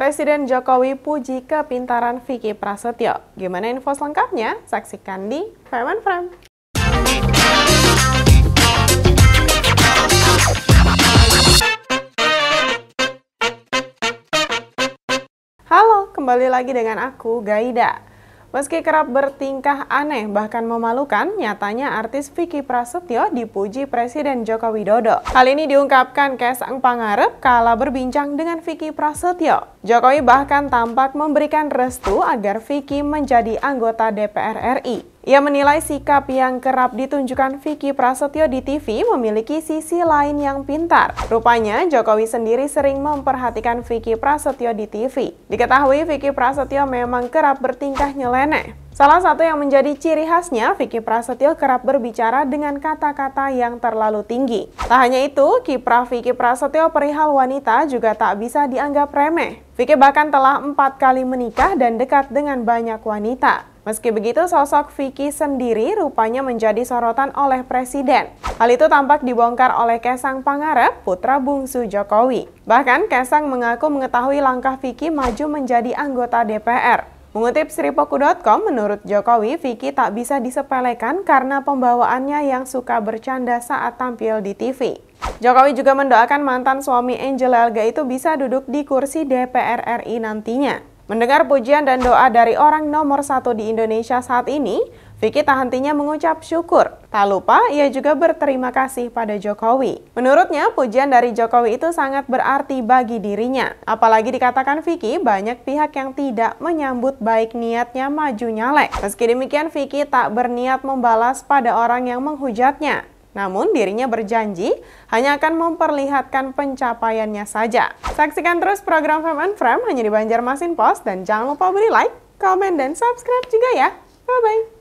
Presiden Jokowi puji kepintaran Vicky Prasetyo. Gimana info selengkapnya? Saksikan di Frame Frame. Halo, kembali lagi dengan aku Gaida. Meski kerap bertingkah aneh bahkan memalukan, nyatanya artis Vicky Prasetyo dipuji Presiden Joko Widodo. Hal ini diungkapkan Kesang Pangarep kala berbincang dengan Vicky Prasetyo. Jokowi bahkan tampak memberikan restu agar Vicky menjadi anggota DPR RI. Ia menilai sikap yang kerap ditunjukkan Vicky Prasetyo di TV memiliki sisi lain yang pintar. Rupanya, Jokowi sendiri sering memperhatikan Vicky Prasetyo di TV. Diketahui Vicky Prasetyo memang kerap bertingkah nyeleneh. Salah satu yang menjadi ciri khasnya, Vicky Prasetyo kerap berbicara dengan kata-kata yang terlalu tinggi. Tak hanya itu, kiprah Vicky Prasetyo perihal wanita juga tak bisa dianggap remeh. Vicky bahkan telah empat kali menikah dan dekat dengan banyak wanita. Meski begitu, sosok Vicky sendiri rupanya menjadi sorotan oleh Presiden. Hal itu tampak dibongkar oleh Kesang Pangarep, putra bungsu Jokowi. Bahkan Kesang mengaku mengetahui langkah Vicky maju menjadi anggota DPR. Mengutip Sripoku.com, menurut Jokowi, Vicky tak bisa disepelekan karena pembawaannya yang suka bercanda saat tampil di TV. Jokowi juga mendoakan mantan suami Angel Elga itu bisa duduk di kursi DPR RI nantinya. Mendengar pujian dan doa dari orang nomor satu di Indonesia saat ini, Vicky tak hentinya mengucap syukur. Tak lupa, ia juga berterima kasih pada Jokowi. Menurutnya, pujian dari Jokowi itu sangat berarti bagi dirinya. Apalagi dikatakan Vicky, banyak pihak yang tidak menyambut baik niatnya maju nyalek. Meski demikian, Vicky tak berniat membalas pada orang yang menghujatnya. Namun dirinya berjanji hanya akan memperlihatkan pencapaiannya saja. Saksikan terus program Fem and Frame hanya di Banjarmasin Post dan jangan lupa beri like, komen, dan subscribe juga ya. Bye-bye.